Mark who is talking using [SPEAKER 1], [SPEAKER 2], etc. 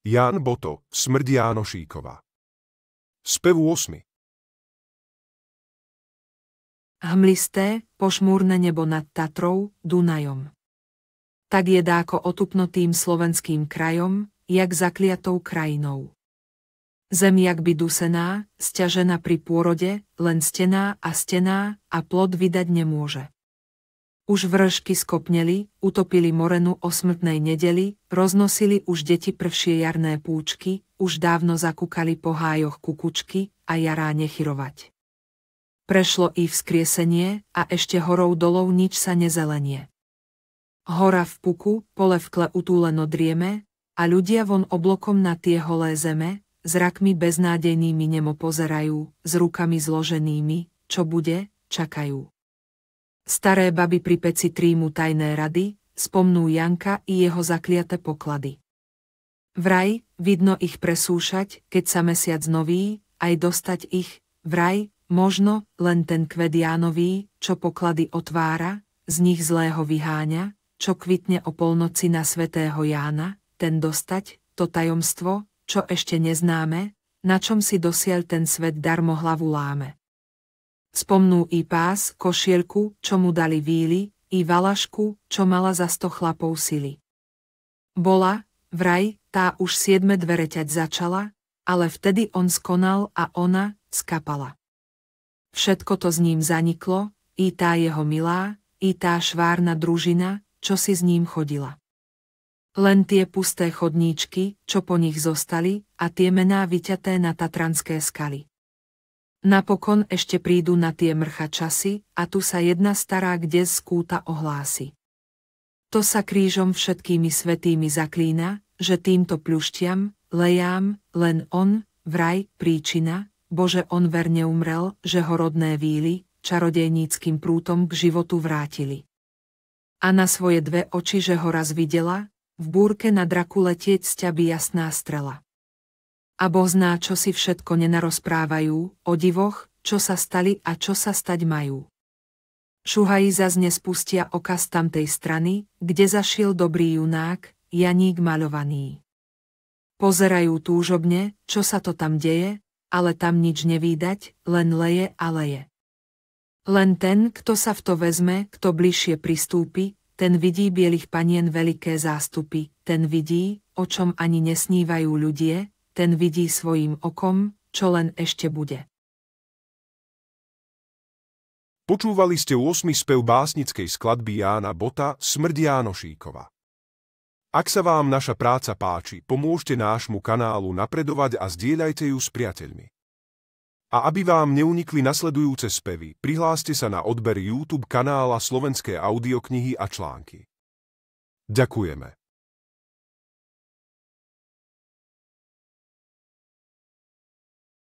[SPEAKER 1] Jan Boto, Smrť Jánošíkova. Spev 8.
[SPEAKER 2] Hmlisté, pošmúrne nebo nad Tatrou, Dunajom. Tak je dáko otupnotým slovenským krajom, jak zakliatou krajinou. Zem jak by dusená, stiažená pri pôrode, len stená a stená a plod vydať nemôže. Už vršky skopneli, utopili morenu o smrtnej nedeli, roznosili už deti prvšie jarné púčky, už dávno zakúkali po hájoch kukučky a jará nechyrovať. Prešlo i vzkriesenie a ešte horou dolov nič sa nezelenie. Hora v puku, pole v kle utúleno drieme a ľudia von oblokom na tie holé zeme, zrakmi beznádejnými nemo pozerajú, s rukami zloženými, čo bude, čakajú. Staré baby pri peci trímu tajné rady, spomnú Janka i jeho zakliaté poklady. Vraj, vidno ich presúšať, keď sa mesiac nový, aj dostať ich, vraj, možno, len ten kved Jánový, čo poklady otvára, z nich zlého vyháňa, čo kvitne o polnoci na svätého Jána, ten dostať, to tajomstvo, čo ešte neznáme, na čom si dosiaľ ten svet darmo hlavu láme. Spomnú i pás, košielku, čo mu dali víly, i valašku, čo mala za sto chlapov sily. Bola, vraj, tá už siedme dvere ťať začala, ale vtedy on skonal a ona skapala. Všetko to s ním zaniklo, i tá jeho milá, i tá švárna družina, čo si s ním chodila. Len tie pusté chodníčky, čo po nich zostali, a tie mená vyťaté na tatranské skaly. Napokon ešte prídu na tie mrcha časy a tu sa jedna stará kde z kúta ohlási. To sa krížom všetkými svetými zaklína, že týmto plušťam, lejám, len on, vraj, príčina, Bože on verne umrel, že ho rodné víly, čarodejníckým prútom k životu vrátili. A na svoje dve oči, že ho raz videla, v búrke na draku letieť sťaby jasná strela a Boh zná, čo si všetko nenarozprávajú, o divoch, čo sa stali a čo sa stať majú. Šuhají zas nespustia oka z tamtej strany, kde zašiel dobrý junák, Janík malovaný. Pozerajú túžobne, čo sa to tam deje, ale tam nič nevídať, len leje a leje. Len ten, kto sa v to vezme, kto bližšie pristúpi, ten vidí bielých panien veľké zástupy, ten vidí, o čom ani nesnívajú ľudie, ten vidí svojím okom, čo len ešte bude.
[SPEAKER 1] Počúvali ste 8. spev básnickej skladby Jána Bota Smrť Jánošíkova. Ak sa vám naša práca páči, pomôžte nášmu kanálu napredovať a zdieľajte ju s priateľmi. A aby vám neunikli nasledujúce spevy, prihláste sa na odber YouTube kanála Slovenské audioknihy a články. Ďakujeme.